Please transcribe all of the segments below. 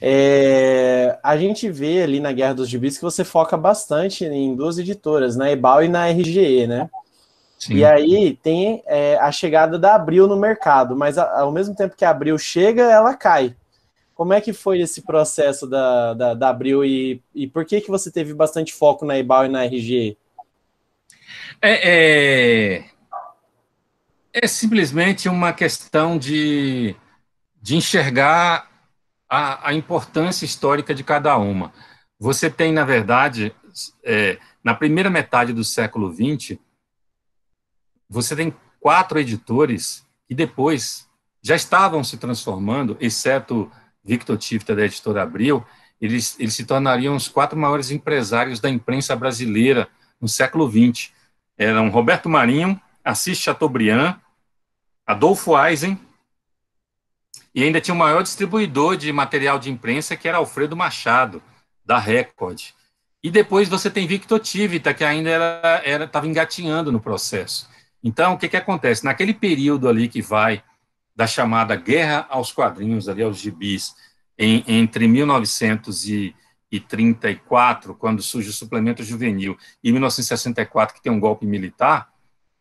É, a gente vê ali na Guerra dos Gibis que você foca bastante em duas editoras, na Ebal e na RGE, né? Sim. E aí tem é, a chegada da Abril no mercado, mas a, ao mesmo tempo que a Abril chega, ela cai. Como é que foi esse processo da, da, da Abril e, e, por que, que você teve bastante foco na Ebal e na RGE? É, é, é simplesmente uma questão de, de enxergar a, a importância histórica de cada uma. Você tem, na verdade, é, na primeira metade do século XX, você tem quatro editores que depois já estavam se transformando, exceto Victor Tifta, da editora Abril, eles, eles se tornariam os quatro maiores empresários da imprensa brasileira no século XX. Eram Roberto Marinho, Assis Chateaubriand, Adolfo Eisen, e ainda tinha o maior distribuidor de material de imprensa, que era Alfredo Machado, da Record. E depois você tem Victor Tivita, que ainda estava engatinhando no processo. Então, o que, que acontece? Naquele período ali que vai da chamada guerra aos quadrinhos, ali aos gibis, em, entre 1934, quando surge o suplemento juvenil, e 1964, que tem um golpe militar,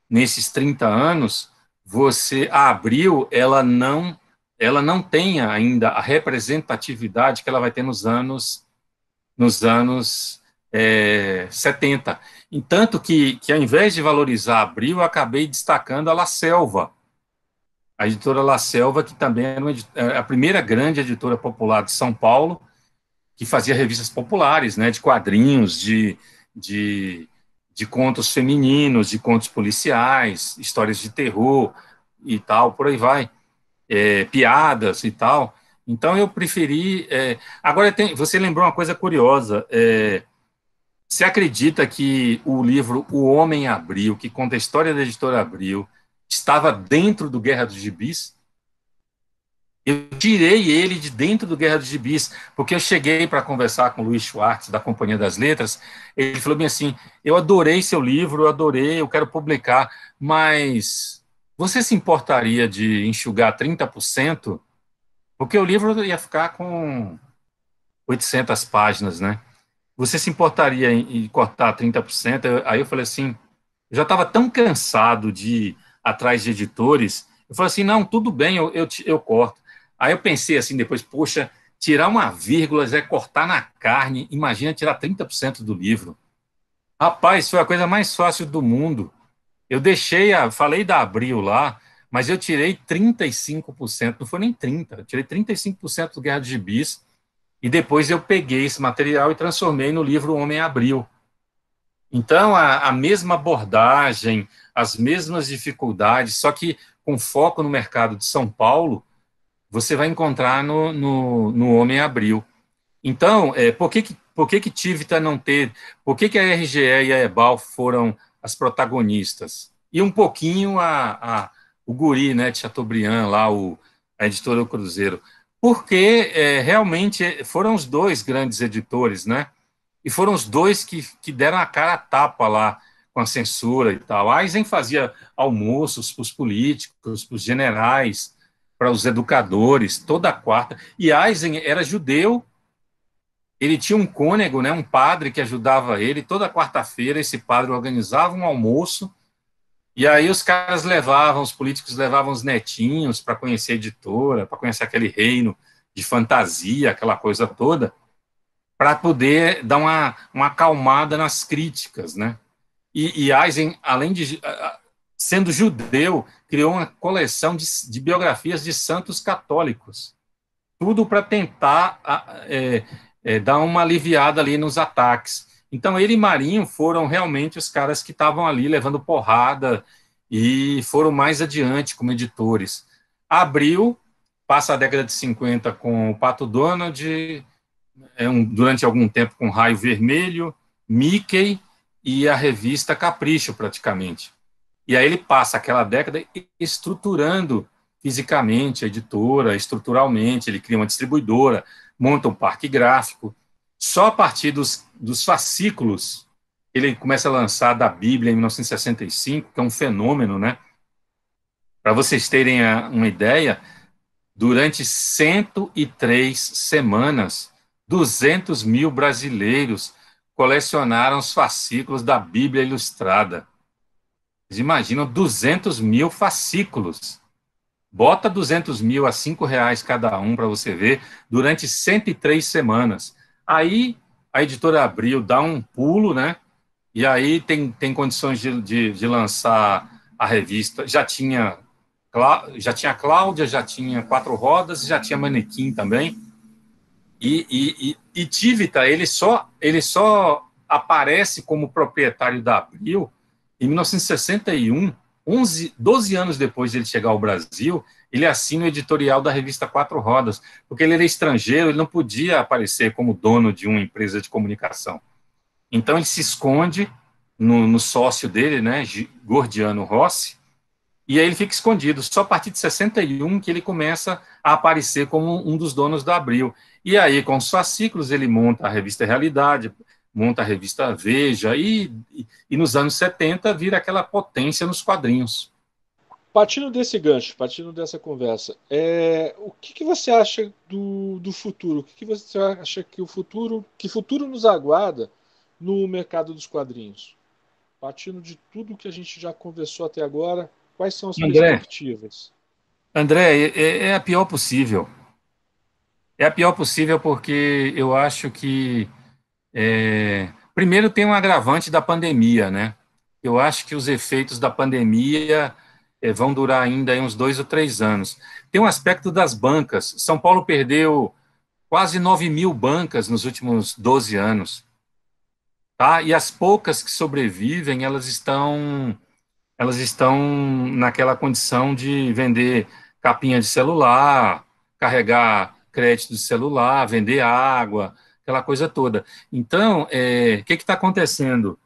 nesses 30 anos, você a Abril, ela não ela não tem ainda a representatividade que ela vai ter nos anos nos anos é, 70. Em que, que, ao invés de valorizar Abril, eu acabei destacando a La Selva, a editora La Selva, que também era, uma, era é, a primeira grande editora popular de São Paulo, que fazia revistas populares, né, de quadrinhos, de, de, de contos femininos, de contos policiais, histórias de terror e tal, por aí vai é, piadas e tal. Então eu preferi. É, agora tem, você lembrou uma coisa curiosa. É, se acredita que o livro O Homem Abril, que conta a história da editora Abril, estava dentro do Guerra dos Gibis? Eu tirei ele de dentro do Guerra dos Gibis, porque eu cheguei para conversar com o Luiz Schwartz, da Companhia das Letras. Ele falou bem assim: Eu adorei seu livro, eu adorei, eu quero publicar, mas você se importaria de enxugar 30%? Porque o livro ia ficar com 800 páginas, né? Você se importaria em, em cortar 30%? Aí eu falei assim, eu já estava tão cansado de ir atrás de editores, eu falei assim, não, tudo bem, eu, eu, eu corto. Aí eu pensei assim depois, poxa, tirar uma vírgula já é cortar na carne, imagina tirar 30% do livro. Rapaz, foi a coisa mais fácil do mundo. Eu deixei, a, falei da Abril lá, mas eu tirei 35%, não foi nem 30%, eu tirei 35% do Guerra de Gibis, e depois eu peguei esse material e transformei no livro Homem Abril. Então, a, a mesma abordagem, as mesmas dificuldades, só que com foco no mercado de São Paulo, você vai encontrar no, no, no Homem Abril. Então, é, por que, que por que, que Tivita não teve? Por que, que a RGE e a EBAL foram as protagonistas. E um pouquinho a, a o guri né, de Chateaubriand, lá, o, a editora do Cruzeiro. Porque é, realmente foram os dois grandes editores, né? E foram os dois que, que deram a cara a tapa lá com a censura e tal. A Eisen fazia almoços para os políticos, para os generais, para os educadores, toda quarta. E Eisen era judeu ele tinha um cônego, né, um padre que ajudava ele. Toda quarta-feira, esse padre organizava um almoço. E aí os caras levavam, os políticos levavam os netinhos para conhecer a editora, para conhecer aquele reino de fantasia, aquela coisa toda, para poder dar uma, uma acalmada nas críticas, né? E, e Eisen, além de sendo judeu, criou uma coleção de, de biografias de santos católicos, tudo para tentar é, é, dar uma aliviada ali nos ataques. Então, ele e Marinho foram realmente os caras que estavam ali levando porrada e foram mais adiante como editores. Abril, passa a década de 50 com o Pato Donald, é um, durante algum tempo com Raio Vermelho, Mickey e a revista Capricho, praticamente. E aí ele passa aquela década estruturando fisicamente a editora, estruturalmente, ele cria uma distribuidora, monta um parque gráfico. Só a partir dos, dos fascículos ele começa a lançar da Bíblia em 1965, que é um fenômeno, né? Para vocês terem a, uma ideia, durante 103 semanas, 200 mil brasileiros colecionaram os fascículos da Bíblia Ilustrada. Vocês imaginam 200 mil fascículos. Bota 200 mil a 5 reais cada um para você ver durante 103 semanas. Aí a editora Abril dá um pulo, né? E aí tem, tem condições de, de, de lançar a revista. Já tinha, já tinha Cláudia, já tinha Quatro Rodas, já tinha Manequim também. E, e, e, e Tivita, ele só, ele só aparece como proprietário da Abril em 1961 11, 12 anos depois de ele chegar ao Brasil, ele assina o editorial da revista Quatro Rodas, porque ele era estrangeiro, ele não podia aparecer como dono de uma empresa de comunicação. Então ele se esconde no, no sócio dele, né, Gordiano Rossi, e aí ele fica escondido. Só a partir de 61 que ele começa a aparecer como um dos donos da Abril. E aí, com os fascículos, ele monta a revista Realidade, monta a revista Veja, e, e nos anos 70 vira aquela potência nos quadrinhos. Partindo desse gancho, partindo dessa conversa, é, o que, que, você acha do, do futuro? O que, que, você acha que o futuro, que futuro nos aguarda no mercado dos quadrinhos? Partindo de tudo que a gente já conversou até agora, quais são as André, perspectivas? André, é, é, é a pior possível. É a pior possível porque eu acho que é, primeiro, tem um agravante da pandemia, né? Eu acho que os efeitos da pandemia é, vão durar ainda uns dois ou três anos. Tem um aspecto das bancas. São Paulo perdeu quase 9 mil bancas nos últimos 12 anos. Tá? E as poucas que sobrevivem, elas estão elas estão naquela condição de vender capinha de celular, carregar crédito de celular, vender água, aquela coisa toda. Então, o é, que está acontecendo?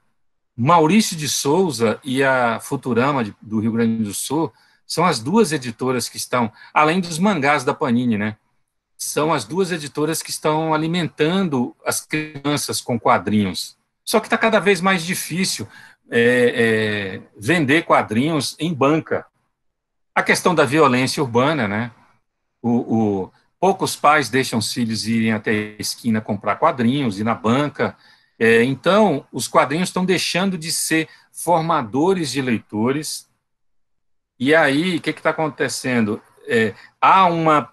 Maurício de Souza e a Futurama de, do Rio Grande do Sul são as duas editoras que estão, além dos mangás da Panini, né? São as duas editoras que estão alimentando as crianças com quadrinhos. Só que está cada vez mais difícil é, é, vender quadrinhos em banca. A questão da violência urbana, né? O, o, Poucos pais deixam os filhos irem até a esquina comprar quadrinhos, ir na banca. É, então, os quadrinhos estão deixando de ser formadores de leitores. E aí, o que está acontecendo? É, há uma,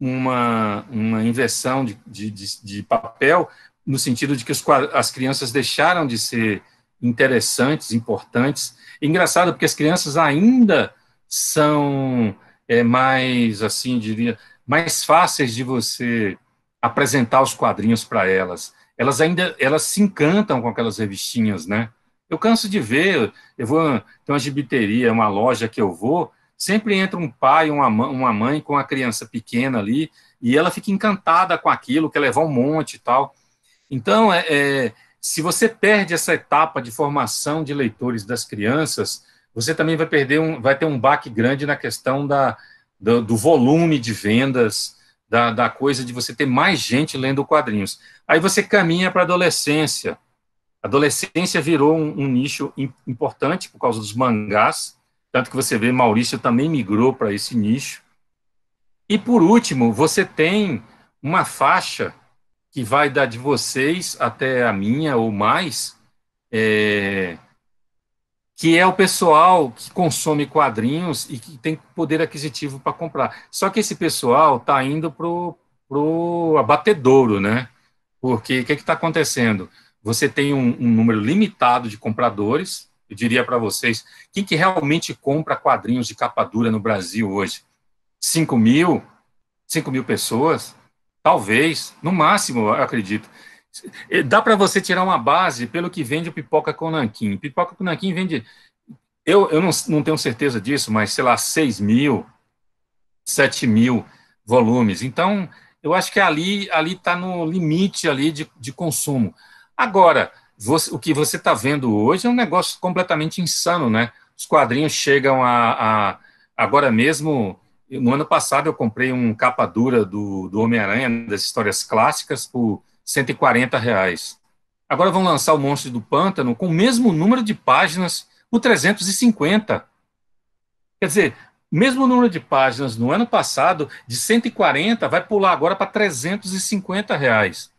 uma, uma inversão de, de, de, de papel no sentido de que os, as crianças deixaram de ser interessantes, importantes. Engraçado, porque as crianças ainda são é, mais, assim, diria, mais fáceis de você apresentar os quadrinhos para elas. Elas ainda elas se encantam com aquelas revistinhas, né? Eu canso de ver, eu vou ter uma gibiteria, uma loja que eu vou, sempre entra um pai, uma, uma mãe com a criança pequena ali, e ela fica encantada com aquilo, quer levar um monte e tal. Então, é, é, se você perde essa etapa de formação de leitores das crianças, você também vai perder um, vai ter um baque grande na questão da, do, do volume de vendas, da, da, coisa de você ter mais gente lendo quadrinhos. Aí você caminha para a adolescência. A adolescência virou um, um nicho importante por causa dos mangás, tanto que você vê Maurício também migrou para esse nicho. E por último, você tem uma faixa que vai dar de vocês até a minha ou mais, é, que é o pessoal que consome quadrinhos e que tem poder aquisitivo para comprar. Só que esse pessoal está indo para o abatedouro, né? Porque o que está acontecendo? Você tem um, um, número limitado de compradores, eu diria para vocês, quem que realmente compra quadrinhos de capa dura no Brasil hoje? 5 mil? 5 mil pessoas? Talvez, no máximo, eu acredito. Eh, dá para você tirar uma base pelo que vende o pipoca com nanquim. Pipoca com nanquim vende. Eu, eu não, não tenho certeza disso, mas sei lá, 6 mil, 7 mil volumes. Então, eu acho que ali ali está no limite ali de, de consumo. Agora, você, o que você está vendo hoje é um negócio completamente insano, né? Os quadrinhos chegam a, a agora mesmo. No ano passado eu comprei um capa dura do, do Homem-Aranha, das histórias clássicas, por 140 reais. Agora vão lançar o Monstro do Pântano com o mesmo número de páginas, o 350. Quer dizer, mesmo número de páginas no ano passado, de 140 vai pular agora para 350 reais.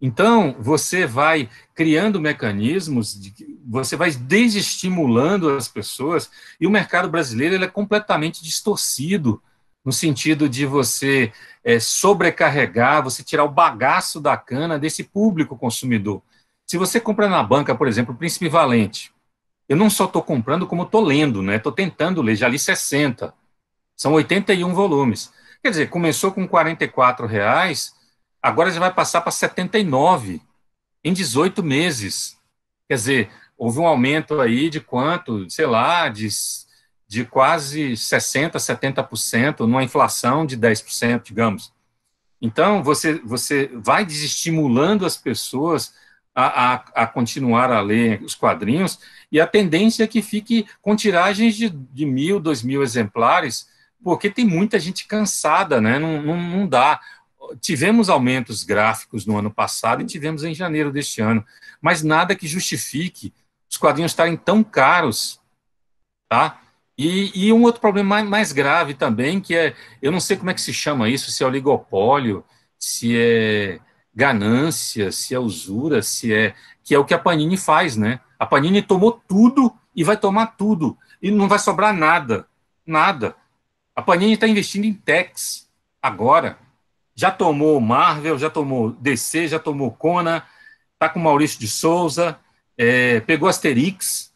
Então, você vai criando mecanismos, de, você vai desestimulando as pessoas, e o mercado brasileiro ele é completamente distorcido no sentido de você é, sobrecarregar, você tirar o bagaço da cana desse público consumidor. Se você compra na banca, por exemplo, o Príncipe Valente, eu não só estou comprando, como estou lendo, né? Estou tentando ler, já li 60. São 81 volumes. Quer dizer, começou com R$ reais, agora já vai passar para 79 em 18 meses. Quer dizer, houve um aumento aí de quanto? Sei lá, de de quase 60%, 70%, numa inflação de 10%, digamos. Então, você, você vai desestimulando as pessoas a, a, a, continuar a ler os quadrinhos, e a tendência é que fique com tiragens de, de mil, dois mil exemplares, porque tem muita gente cansada, né? não, não, não dá. Tivemos aumentos gráficos no ano passado e tivemos em janeiro deste ano, mas nada que justifique os quadrinhos estarem tão caros, tá? E, e um outro problema mais, mais, grave também, que é, eu não sei como é que se chama isso, se é oligopólio, se é ganância, se é usura, se é que é o que a Panini faz, né? A Panini tomou tudo e vai tomar tudo e não vai sobrar nada, nada. A Panini está investindo em techs agora. Já tomou Marvel, já tomou DC, já tomou Kona, tá com Maurício de Souza, é, pegou Asterix,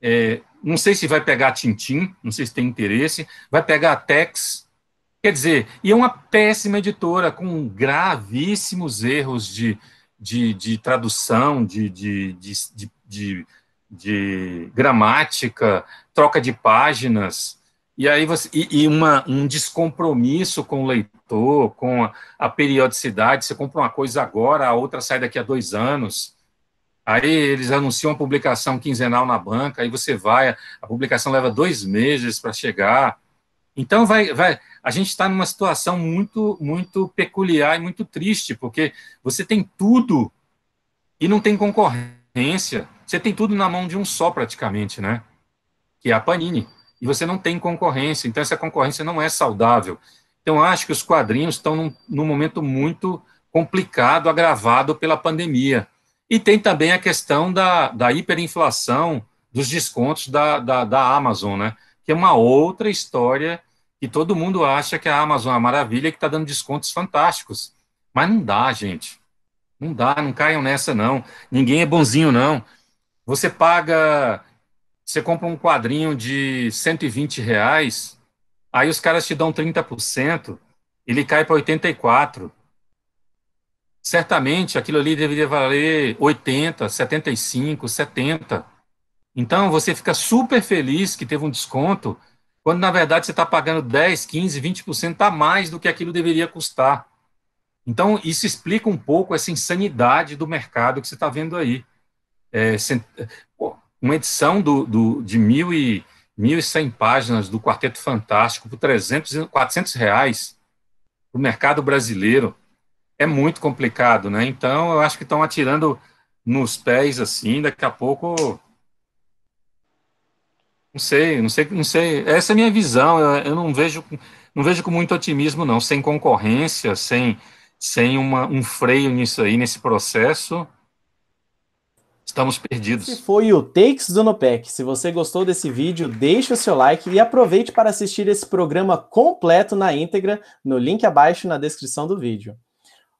é, não sei se vai pegar a Tintim, não sei se tem interesse, vai pegar a Tex. Quer dizer, e é uma péssima editora, com gravíssimos erros de, de, de tradução, de, de, de, de, de gramática, troca de páginas, e aí você, e, e uma, um descompromisso com o leitor, com a, a periodicidade, você compra uma coisa agora, a outra sai daqui a dois anos. Aí eles anunciam a publicação quinzenal na banca, aí você vai, a publicação leva dois meses para chegar. Então vai, vai, a gente está numa situação muito, muito peculiar e muito triste, porque você tem tudo e não tem concorrência. Você tem tudo na mão de um só praticamente, né? Que é a Panini. E você não tem concorrência. Então essa concorrência não é saudável. Então acho que os quadrinhos estão num, num momento muito complicado, agravado pela pandemia e tem também a questão da, da hiperinflação dos descontos da, da, da Amazon, né? Que é uma outra história que todo mundo acha que a Amazon é uma maravilha, que está dando descontos fantásticos. Mas não dá, gente. Não dá, não caiam nessa, não. Ninguém é bonzinho, não. Você paga. Você compra um quadrinho de 120 reais, aí os caras te dão 30%, ele cai para 84% certamente aquilo ali deveria valer 80, 75, 70. Então você fica super feliz que teve um desconto, quando na verdade você está pagando 10, 15, 20% a mais do que aquilo deveria custar. Então isso explica um pouco essa insanidade do mercado que você está vendo aí. É, uma edição do, do, de mil e, 1.100 páginas do Quarteto Fantástico por 300, 400 reais para o mercado brasileiro é muito complicado, né? Então, eu acho que estão atirando nos pés assim, daqui a pouco não sei, não sei, não sei. Essa é a minha visão. Eu, não vejo não vejo com muito otimismo não, sem concorrência, sem sem uma, um freio nisso aí, nesse processo. Estamos perdidos. Esse foi o Takes do Nopec. Se você gostou desse vídeo, deixe o seu like e aproveite para assistir esse programa completo na íntegra no link abaixo na descrição do vídeo.